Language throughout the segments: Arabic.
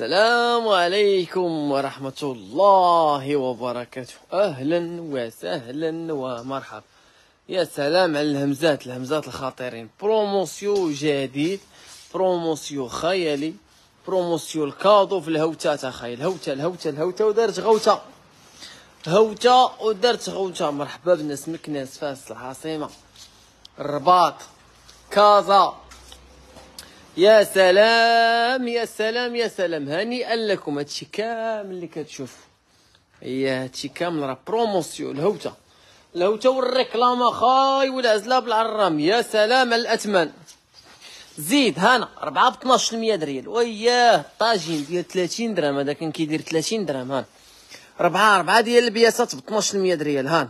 السلام عليكم ورحمة الله وبركاته أهلا وسهلا ومرحبا يا سلام على الهمزات الهمزات الخطيرين بروموسيو جديد بروموسيو خيالي بروموسيو الكادو في الهوتة تخيل هوتة الهوتة الهوتة ودارت غوتة هوتة ودارت غوتة مرحبا بنا مكناس فاس العاصمة الرباط كازا يا سلام يا سلام يا سلام هنيئا لكم هادشي كامل اللي كتشوف هي هادشي كامل راه بروموسيون الهوته الهوته والريكلام خاي والعزله بالعرام يا سلام الاثمان زيد هنا 4 ب 12% دريال وياه طاجين ديال 30 درهم هذا كان كيدير 30 درهم هان 4 4 ديال البياسات ب 12% دريال هان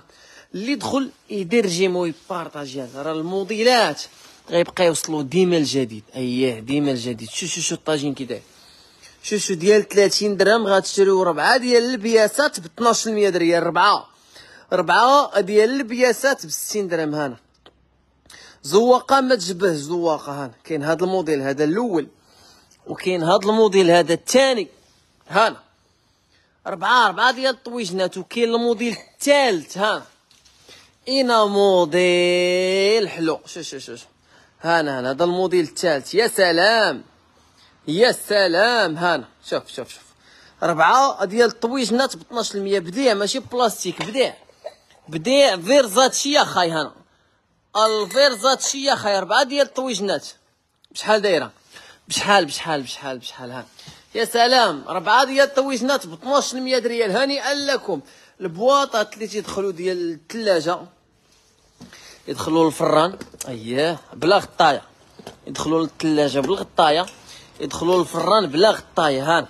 اللي دخل يدير جيمو يبارطاجي راه الموديلات غيبقى يوصلوا ديما الجديد اييه ديما الجديد شو شو شو الطاجين كي داير شو شو ديال 30 درهم غتشريو ربعه ديال البياسات ب 12% درهم ربعه ربعه ديال البياسات ب 60 درهم هنا زواقه ما تجبه زواقه هنا كاين هذا الموديل هذا الاول وكاين هذا الموديل هذا الثاني هنا ربعه ربعه ديال الطويجنات وكاين الموديل الثالث هنا اينا موديل حلو شو شو شو, شو. هانا هانا هذا الموديل الثالث يا سلام يا سلام هانا شوف شوف شوف ربعة ديال الطويج نات ب 12% بديع ماشي بلاستيك بديع بديع فيرزاتشي خاي هانا الفيرزاتشي خاي ربعة ديال الطويج نات بشحال دايره بشحال بشحال بشحال بشحال ها يا سلام ربعة ديال الطويجنات ب 12% دريال هنيئا لكم البواطات اللي تيدخلوا ديال الثلاجه يدخلوا للفران اييه بلا غطايه يدخلوا للثلاجه بالغطايه يدخلوا للفران بلا غطايه هان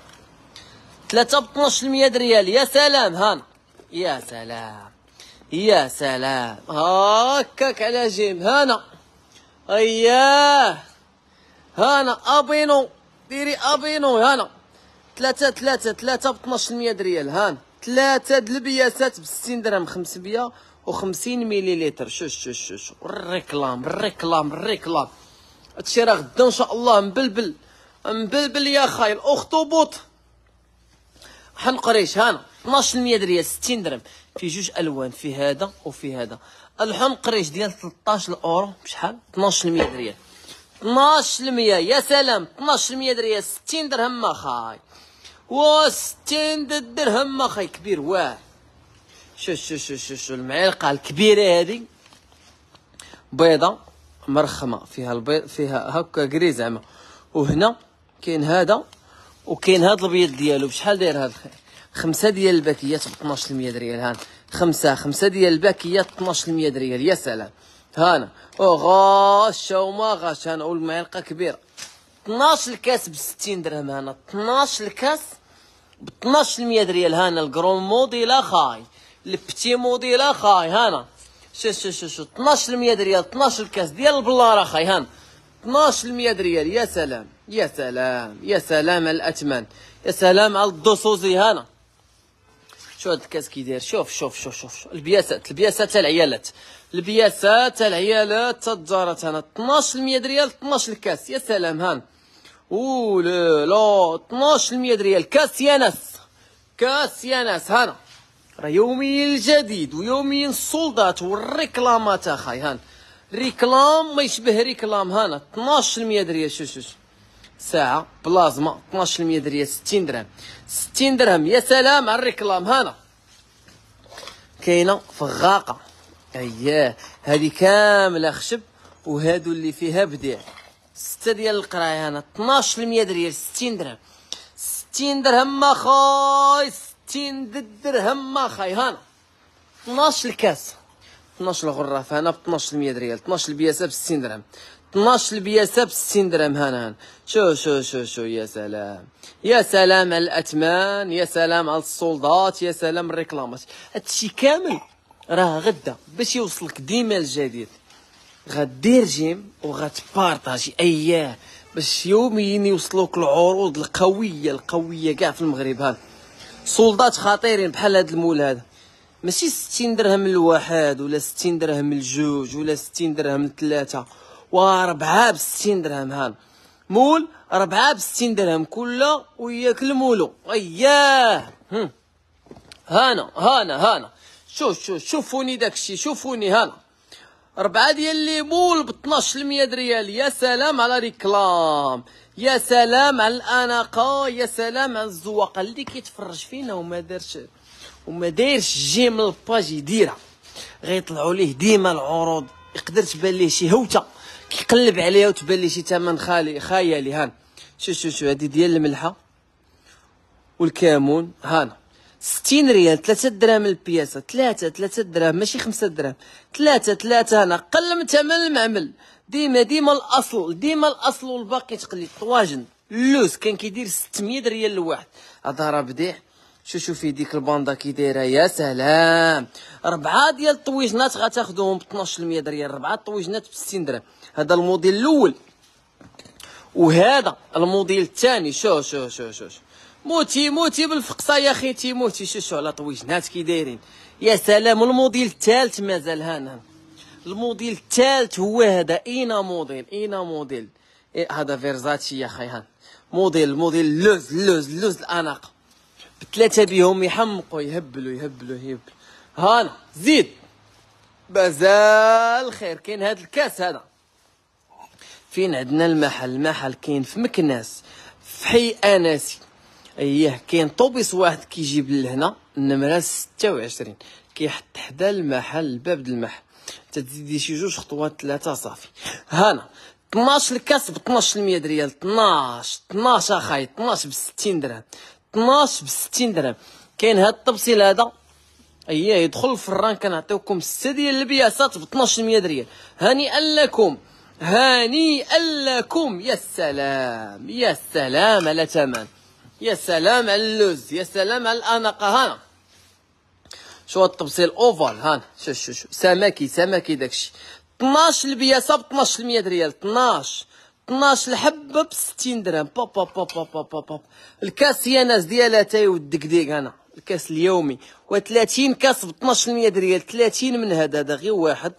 3 ب 12% دريال يا سلام هان يا سلام يا سلام هاكاك على جيم هانا اييه هانا ابينو ديري ابينو هانا ثلاثة ثلاثة ثلاثة ب 12% دريال هان ثلاثة د البياسات ب 60 درهم 500 وخمسين مليليتر شوش شوش شوش الريكلام الريكلام الريكلام هادشي راه غدا ان شاء الله مبلبل مبلبل يا خاي الاخطبوط حنقريش هانا 12 درهم 60 درهم في جوج الوان في هذا وفي هذا الحنقريش ديال 13 اورو بشحال 12 درهم دريال 12 يا سلام 12 درهم 60 درهم ما خاي و 60 درهم ما خاي كبير واه شو شو شو شو شو المعلقه الكبيره هذه بيضه مرخمه فيها البيض فيها هكا كري زعما وهنا كاين هذا وكاين هذا البيض ديالو بشحال داير هذا الخير خمسة ديال الباكيات ب 12% دريال هان خمسة خمسة ديال الباكيات 12% دريال يا سلام هانا او غاشا وما غاشة هانا والمعلقة كبيرة 12 الكاس ب 60 درهم هانا 12 الكاس ب 12% دريال هانا الكرون ديال خاي البتي موديل اخاي هانا شو شو شو شو 12% ريال 12 كاس ديال البلار اخاي هان 12% ريال يا سلام يا سلام يا سلام على الاثمان يا سلام على الدوسوزي هانا شو هاد الكاس كي داير شوف شوف شوف شوف البياسات البياسات تاع العيالات البياسات تاع العيالات تدارت هنا 12% ريال 12 كاس يا سلام هان او لا 12% ريال كاس يا ناس كاس يا ناس هانا راه يومي الجديد ويومي السولدات والريكلامات اخاي هان ريكلام ما يشبه ريكلام هانا 12% دريال شو شو ساعة بلازما 12% درية 60 درهم 60 درهم يا سلام على الريكلام هانا كاينة فغاقة اياه هذه كاملة خشب وهادو اللي فيها بديع ستة ديال القراية هانا 12% درية 60 درهم 60 درهم ما خايس ستين درهم ما خاي هانا 12 الكاس 12 الغرف هنا ب 12 100 ريال 12 البياسه ب 60 درهم 12 البياسه ب 60 درهم هنا هنا شو شو شو شو يا سلام يا سلام على الاثمان يا سلام على السولدات يا سلام الريكلامات هادشي كامل راه غدا باش يوصلك ديما الجديد غدير جيم وغتبارطاجي اياه باش يوميا يوصلوك العروض القويه القويه كاع في المغرب هذا سولدات خطيرين بحال هاد المول هذا ماشي 60 درهم الواحد ولا 60 درهم الجوج ولا 60 درهم لثلاثه وربعه ب 60 درهم هان مول ربعه ب 60 درهم كله وياكل مولو اياه هانا هانا هانا شوف شوف شوفوني داكشي شوفوني هانا ربعة ديال الليمول ب 12% ريال يا سلام على ريكلام يا سلام على الاناقه يا سلام على الزواقه اللي كيتفرج فينا وما دارش وما دايرش جيم من الباج يديرها غيطلعوا ليه ديما العروض يقدر تبان ليه شي هوته كيقلب عليها وتبان ليه شي ثمن خالي خيالي هان شو شو شو هذه ديال الملحه والكمون هانا 60 ريال 3 دراهم البياسه 3 3 دراهم ماشي 5 دراهم 3 3 انا قل من ثمن المعمل ديما ديما الاصل ديما الاصل والباقي تقليد طواجن اللوز كان كيدير 600 ريال الواحد هذا راه بديع شو شوفي ديك الباندا كي دايره يا سلام ربعه ديال الطويجنات غتاخذهم ب 1200 ريال ربعه الطويجنات ب 60 درهم هذا الموديل الاول وهذا الموديل الثاني شو شو شو شو, شو. موتي موتي بالفقصه يا اخي تيموتي شوشو على طويجنات كي دايرين يا سلام الموديل الثالث مازال هنا الموديل الثالث هو هذا اينا موديل اينا موديل إيه هذا فيرزاتشي يا هان موديل موديل لوز لوز لوز الاناق بثلاثه بيهم يحمقوا يهبلوا يهبلوا يهبلوا هانا زيد مازال خير كاين هذا الكاس هذا فين عندنا المحل المحل كاين في مكناس في حي اناسي اييه كاين طوبيس واحد كيجيب لهنا النمره 26 كيحط حدا المحل الباب د المحل تزيدي شي جوج خطوات ثلاثه صافي هنا 12 الكاس ب 12% دريال 12 12 اخاي 12 ب 60 درهم 12 ب 60 درهم كاين هاد التبصيل هذا اييه يدخل الفران كنعطيوكم 6 ديال البياسات ب 12% دريال هنيئا لكم هنيئا لكم يا سلام يا سلام على ثمن يا سلام على اللوز يا سلام على الاناقه هانا شو التبصيل اوفال هانا شو شو شو سمكي سمكي داكشي 12 البياسه ب 12% ريال 12 12 الحبه ب 60 درهم با با با با با با با الكاس يا ناس ديالها تاي والدكديك انا الكاس اليومي و30 كاس ب 12% ريال 30 من هذا هذا غير واحد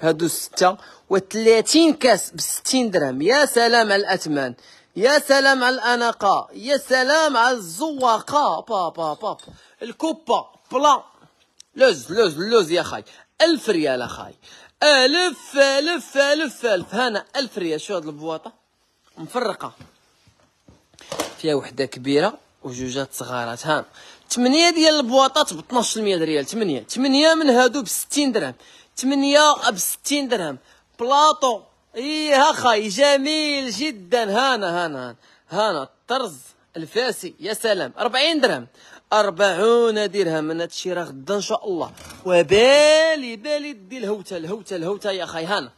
هادو ستة و30 كاس ب 60 درهم يا سلام على الاثمان يا سلام على الاناقه يا سلام على الزواقه با با با الكوبا بلا لوز لوز لوز يا خاي ألف ريال اخاي ألف ألف ألف ألف هنا ألف ريال شو هاد البواطة مفرقة فيها وحدة كبيرة وجوجات صغارات هان تمنية ديال البواطات ب 1200 ريال تمنية تمنية من هادو ب 60 درهم تمنية ب 60 درهم بلاطو ايه اخي جميل جدا هانا هانا هانا الطرز الفاسي يا سلام 40 درهم 40 درهم من هادشي راه غدا ان شاء الله وبالي بالي دي الهوته الهوته الهوته يا اخي هانا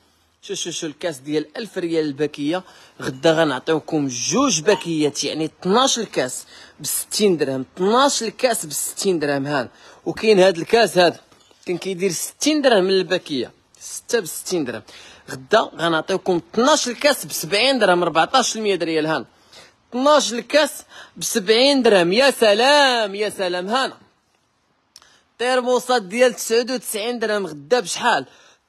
شو شو شو الكاس ديال 1000 ريال الباكيه غدا غنعطيوكم جوج باكيات يعني 12 كاس ب 60 درهم 12 كاس ب 60 درهم هان وكاين هاد الكاس هذا كان كيدير 60 درهم من الباكيه 6 ب 60 درهم غدا غنعطيكم 12 كاس ب 70 درهم 14 المية دريه لهنا 12 كاس ب 70 درهم يا سلام يا سلام هنا تيرموسات ديال 99 درهم غدا بشحال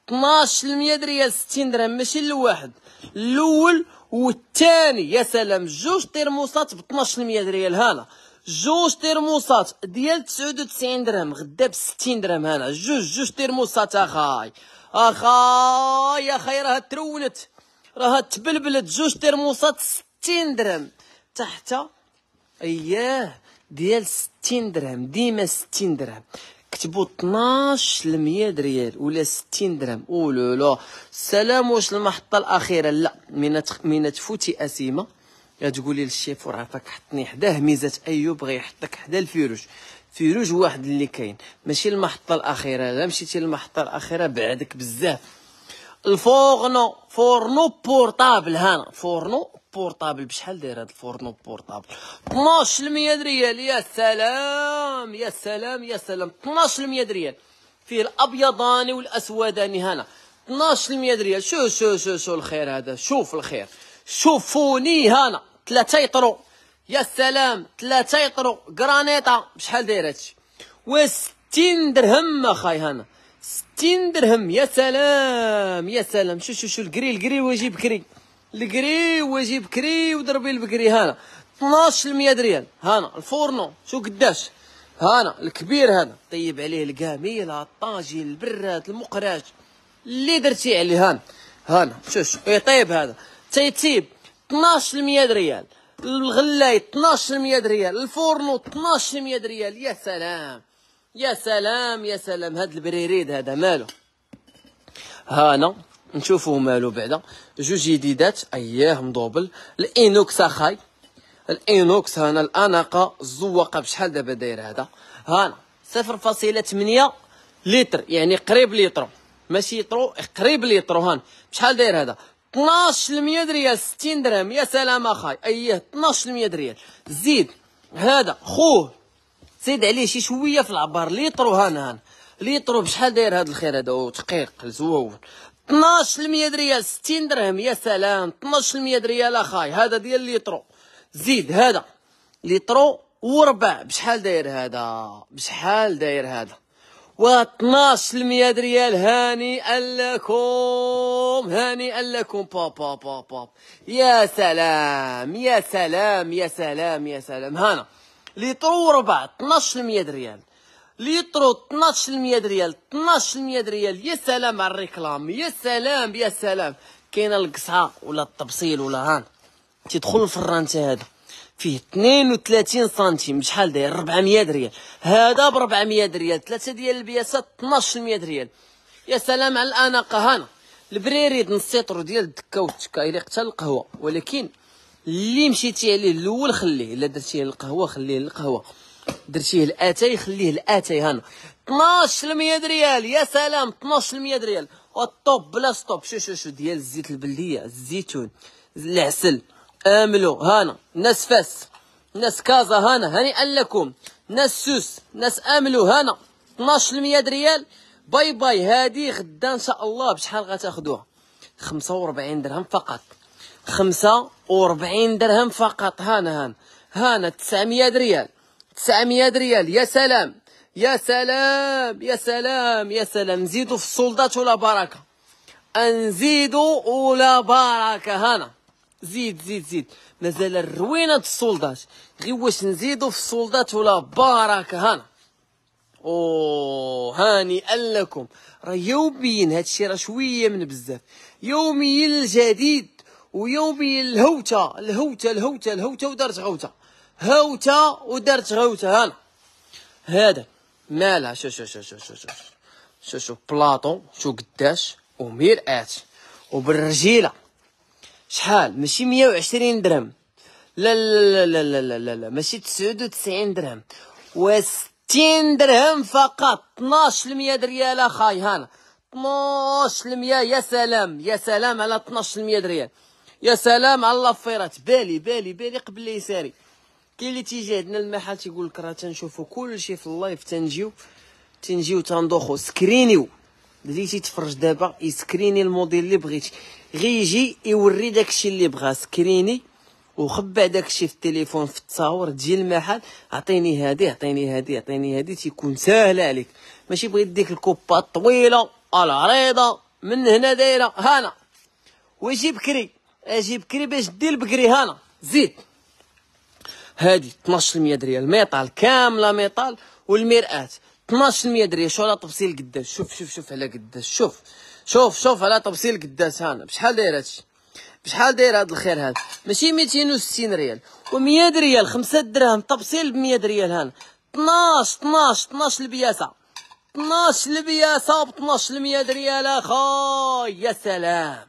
12 المية ريال 60 درهم ماشي الواحد الاول والثاني يا سلام جوج تيرموسات ب 12 المية ريال هنا جوج ترموسات ديال 99 درهم غدا ب 60 درهم هنا جوج جوج ترموسات اخاي اخاي اخاي راه ترونت راه تبلبلت جوج ترموسات 60 درهم تحت اياه ديال 60 درهم ديما 60 درهم كتبوا 12 ل 100 ريال ولا 60 درهم او لا سلام واش المحطه الاخيره لا من تفوتي اسيمه غتقولي للشيف وراه عطاك حطني حداه ميزه ايوب يحطك حدا الفيروج فيروج واحد اللي كاين ماشي المحطه الاخيره لا مشيتي للمحطه الاخيره بعدك بزاف الفورنو فورنو بورطابل هنا فورنو بورطابل بشحال داير هاد الفورنو بورطابل 12% ريال يا سلام يا سلام يا سلام 12% ريال فيه الابيضاني والاسوداني هنا 12% ريال شو شو شو شو الخير هذا شوف الخير شوفوني هنا ثلاثه يطرو يا سلام ثلاثه يطرو كرانيطه بشحال داير هادشي و 60 درهم اخاي هنا 60 درهم يا سلام يا سلام شو شو شو الكري الكري واجي بكري الكري واجي بكري وضربي البكري هنا 12% ريال هنا الفورنو شو قداش هنا الكبير هذا طيب عليه الكاميل الطاجين البراد المقراج اللي درتي عليه هنا هنا شو شو يطيب إيه، هذا تيطيب 12000 ريال الغلاي 12000 ريال الفورنو 12000 ريال يا سلام يا سلام يا سلام هاد البريريد هذا مالو هانا نشوفوه مالو بعدا جوج جديدات اياه مضوبل الانوكس اخاي الانوكس هنا الاناقه الزواقه بشحال دابا داير هذا هانا 0.8 لتر يعني قريب ليترو ماشي يطرو قريب ليترو هان بشحال داير هذا 12% ريال 60 درهم يا سلام اخاي اييه 12% ريال زيد هذا خوه زيد عليه شي شويه في العبار ليطرو هان هان ليطرو بشحال داير هذا الخير هذا ودقيق زوون 12% ريال 60 درهم يا سلام 12% ريال اخاي هذا ديال ليطرو زيد هذا ليطرو وربع بشحال داير هذا بشحال داير هذا و12 ريال هاني لكم هاني لكم باب باب با. باب يا سلام يا سلام يا سلام يا سلام هانا ليطرو ربع 12 المية ريال ليطرو 12 المية ريال 12 المية ريال يا سلام على الريكلام يا سلام يا سلام كاينه القصعه ولا التبصيل ولا هان تيدخل الفران هذا فيه 32 سنتيم شحال داير 400 ريال هذا ب 400 ريال ثلاثه ديال البياسات 1200 ريال يا سلام على الاناقه هنا البريريد نسيطرو ديال الدكه والتكه الا قتل القهوه ولكن اللي مشيتي عليه الاول خليه الا درتيه القهوه خليه القهوه درتيه الاتاي خليه الاتاي هنا 12% ريال يا سلام 12% ريال والطوب بلا ستوب شو شو شو ديال الزيت البلديه الزيتون العسل آملو هانا ناس فاس ناس كازا هانا هنيئا لكم ناس سوس ناس آملو هانا 12% ريال باي باي هادي غدا ان شاء الله بشحال غتاخدوها 45 درهم فقط 45 درهم فقط هانا هانا هانا 900 ريال 900 ريال يا سلام يا سلام يا سلام يا سلام نزيدو في السلطات ولا بركه نزيدو ولا بركه هانا زيد زيد زيد مازال الروينه السولدات غير واش نزيدو في السولدات ولا بارك هنا اوه هانئا لكم راه يوميا هادشي راه شويه من بزاف يوميا الجديد ويوميا الهوته الهوته الهوته الهوته ودارت غوته هوته ودارت غوته هانا هذا مالا شو شو شو شو شو شو شو شو بلاطو شو قداش ومرآة وبالرجيله شحال ماشي مية وعشرين درهم لا لا لا لا لا لا, لا. ماشي تسعود وتسعين درهم وستين درهم فقط طناش المية دريال اخاي هانا طناش المية يا سلام يا سلام على طناش المية دريال يا سلام على لافيرات بالي بالي بالي قبل لي ساري كاين اللي تيجي عندنا المحل تيقول لك راه تنشوفو كلشي في اللايف تنجيو تنجيو تندوخو سكرينيو بديتي تفرج دابا يسكريني الموديل اللي بغيتي غير يجي يوري داكشي اللي بغا سكريني وخبع داكشي في التليفون في التصاور تجي المحل عطيني هادي عطيني هادي عطيني هادي تيكون ساهل عليك ماشي بغيت ديك الكوبا الطويله العريضه من هنا دايره هانا واجي بكري اجي بكري باش دير بكري هانا زيد هادي 12% ريال ميطال كامله ميطال والمرآة درهم دريش على تفصيل قداش شوف شوف شوف على قداش شوف شوف شوف على تفصيل قداش هانا بشحال داير هادشي بشحال داير هاد الخير هذا ماشي 260 ريال و100 ريال 5 دراهم تبصيل ب 100 ريال هانا 12 12 12 البياسه 12 البياسه ب 12 100 ريال اخاي يا سلام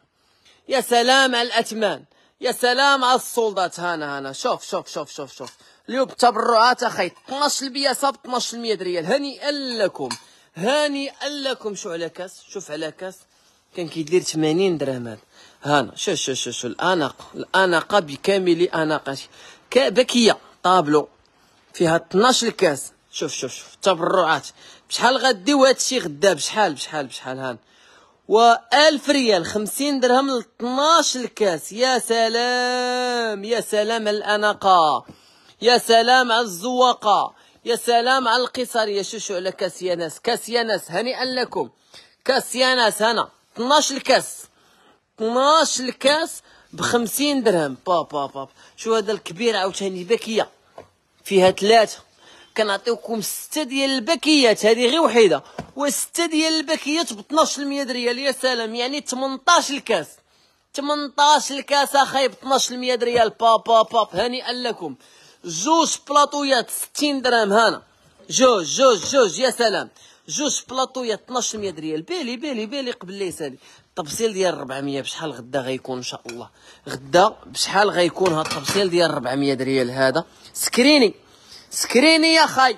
يا سلام على الاثمان يا سلام على السولدات هانا هانا شوف شوف شوف شوف شوف اليوم بالتبرعات اخي 12% صاب 12% ريال هنيئا لكم هنيئا لكم شو على كاس شوف على كاس كان كيدير 80 درهم هذا هانا شو شو شو شو الاناقه الاناقه بكامل اناقتي كبكيه طابلو فيها 12 كاس شوف شوف شوف التبرعات بشحال غديو هادشي غدا بشحال بشحال بشحال هان و 1000 ريال 50 درهم ل 12 كاس يا سلام يا سلام الاناقه يا سلام على الزواقة يا سلام على القصر يا شوشو على كاس كاسياناس كاسياناس هنيئا لكم كاس كاسياناس هنا 12 الكاس 12 الكاس ب 50 درهم با با با شو هذا الكبير عاوتاني بكية فيها ثلاثه كنعطيوكم سته ديال البكيات هذه غير وحيده وسته ديال البكيات ب 1200 ريال يا سلام يعني 18 الكاس 18 الكاس اخاي ب 1200 ريال با با با هنيئا لكم جوج بلاطويات 60 درهم هنا جوج جوج جوج يا سلام جوج بلاطويات 1200 ريال بالي بالي بالي قبل لا يسالي التبصيل ديال 400 بشحال غدا غيكون ان شاء الله غدا بشحال غيكون هاد التبصيل ديال 400 ريال هذا سكريني سكريني يا خاي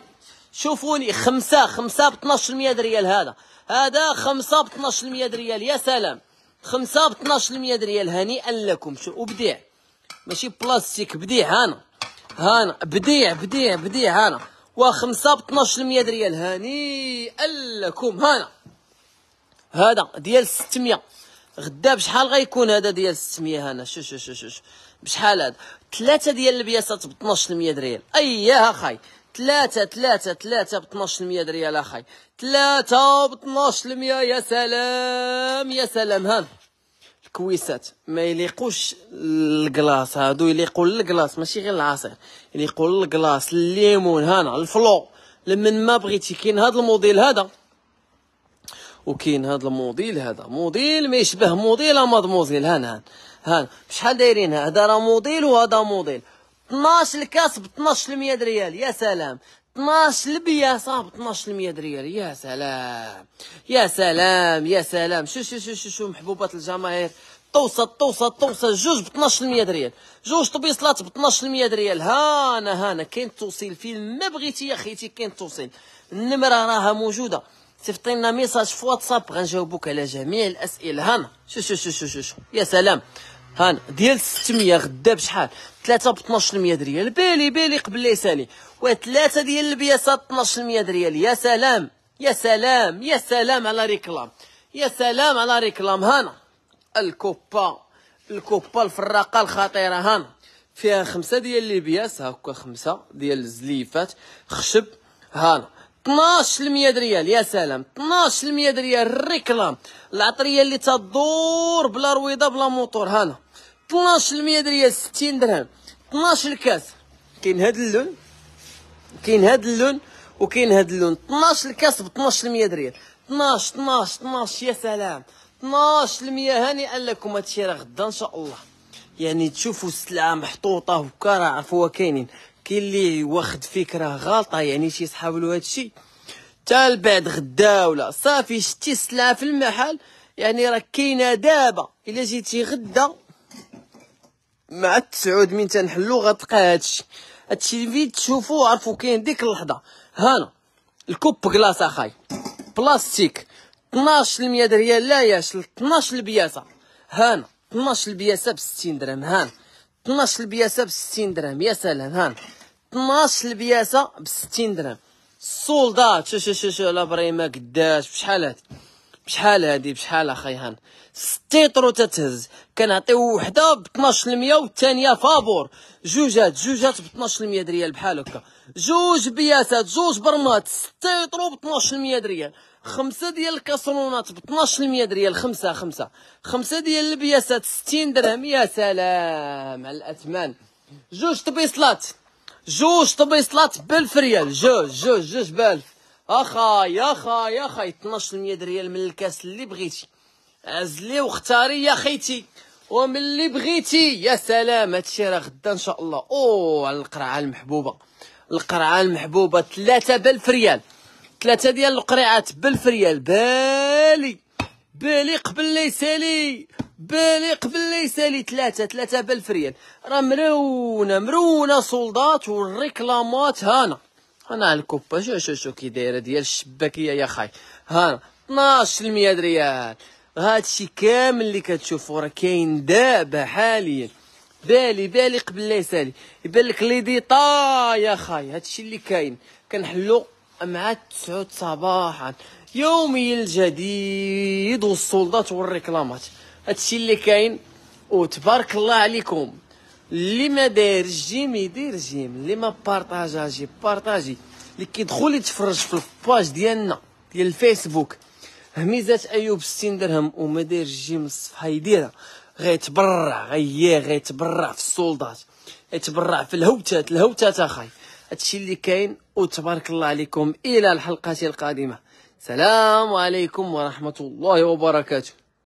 شوفوني خمسة خمسة ب 1200 ريال هذا هذا خمسة ب 1200 ريال يا سلام خمسة ب 1200 ريال هنيئا لكم شو وبديع ماشي بلاستيك بديع انا هانا بديع بديع بديع هانا وخمسة ب 12% ريال هنيئا لكم هانا هذا ديال 600 غدا بشحال غيكون هذا ديال 600 هانا شو شو شو شو بشحال هذا ثلاثة ديال البياسات ب 12% ريال اياها خاي ثلاثة ثلاثة ثلاثة ب 12% ريال اخاي ثلاثة ب 12% يا سلام يا سلام هانا الكويسات ما يليقوش الكلاص هادو يليقوا للكلاص ماشي غير العصير يليقوا للكلاص الليمون هنا الفلو لمن ما بغيتي كاين هاد الموديل هذا وكاين هاد الموديل هذا موديل ما يشبه موديل مادموزيل هان هان هان شحال دايرين هذا راه موديل وهذا موديل 12 الكاس ب 12 المية ريال يا سلام 12 لبيا يا صاحب 12 لمية ريال يا سلام يا سلام يا سلام شو شو شو شو, شو محبوبات الجماهير توصل توصل توصل جوج ب 12 لمية ريال جوج طبيصلات ب 12 لمية ريال هانا هانا كاين توصيل فين ما بغيتي يا خيتي كاين توصيل النمرة راها موجودة صيفطي لنا ميساج في واتساب غنجاوبوك على جميع الاسئله هانا شو شو شو شو شو, شو. يا سلام هان ديال 600 غدا بشحال 3 ب 12% ريال بالي بالي قبل لي سالي و 3 ديال البياسات 12% ريال يا سلام يا سلام يا سلام على ريكلام يا سلام على ريكلام هانا الكوبا الكوبا الفراقه الخطيره هانا فيها خمسه ديال البياس هاكا خمسه ديال الزليفات خشب هانا 12% ريال يا سلام 12% ريال ريكلام العطريه اللي تدور بلا رويضه بلا موطور هانا 12 المية دريال 60 درهم 12 الكاس كاين هذا اللون كاين هذا اللون وكاين هذا اللون 12 الكاس ب 12 المية دريال 12 12 12 يا سلام 12 المية هنيئا لكم هادشي راه غدا ان شاء الله يعني تشوفوا السلعه محطوطه وكا راه عفوا كاينين كاين اللي واخد فكره غلطه يعني شي صحاب له هادشي تا بعد غدا ولا صافي شتي السلعه في المحل يعني راه كاينه دابا الا جيتي غدا مع التسعود من تنحلو غتلقى هادشي هادشي اللي تشوفو عرفو كاين ديك اللحظه هانا الكوب كلاص اخاي بلاستيك 12% دريال لا ياش 12 البياسه هانا 12 البياسه ب 60 درهم هانا 12 البياسه ب 60 درهم يا سلام هانا 12 البياسه ب 60 درهم السولدات شو شو شو شو لا بريمه قداش بشحال هادي بشحال هادي بشحال اخي هان ستيترو تتهز كنعطيو وحده ب 12% والثانيه فابور جوجات جوجات ب 12% ريال بحال هكا جوج بياسات جوج برمات ستيترو ب 12% ريال خمسة ديال الكاسرونات ب 12% ريال خمسة خمسة خمسة ديال البياسات 60 درهم يا سلام على الاثمان جوج طبيصلات جوج طبيصلات بالف ريال جوج جوج جوج بالف اخا يا خا يا خا 12% دريال من الكاس اللي بغيتي عزلي واختاري يا خيتي ومن اللي بغيتي يا سلام هادشي راه غدا ان شاء الله اوه على القرعه المحبوبه القرعه المحبوبه ثلاثه بالف ريال ثلاثه ديال القريعات بالف ريال بالي بالي قبل لا يسالي بالي قبل لا يسالي ثلاثة ثلاثة بالف ريال راه مرونة مرونة سولدات والريكلامات هانا انا الكوبا شو شو شو كي دايره ديال الشباكيه يا خاي ها 12 مية ريال هادشي كامل اللي كتشوفو راه كاين دابا حاليا بالي بالي قبل لا يسالي يبان لك لي ديطا يا خاي هادشي اللي كاين كنحلو مع التسعود صباحا يومي الجديد والسلطات والريكلامات هادشي اللي كاين وتبارك الله عليكم اللي ما داير جيم يدير جيم اللي ما بارطاجاجي بارطاجي اللي كيدخل يتفرج في الباج ديالنا ديال الفيسبوك هميزات ايوب 60 درهم وما داير جيم الصفحه يديرها غيتبرع غي غيتبرع في السولدات غيتبرع في الهوتات الهوتات اخاي هادشي اللي كاين وتبارك الله عليكم الى الحلقه القادمه سلام عليكم ورحمه الله وبركاته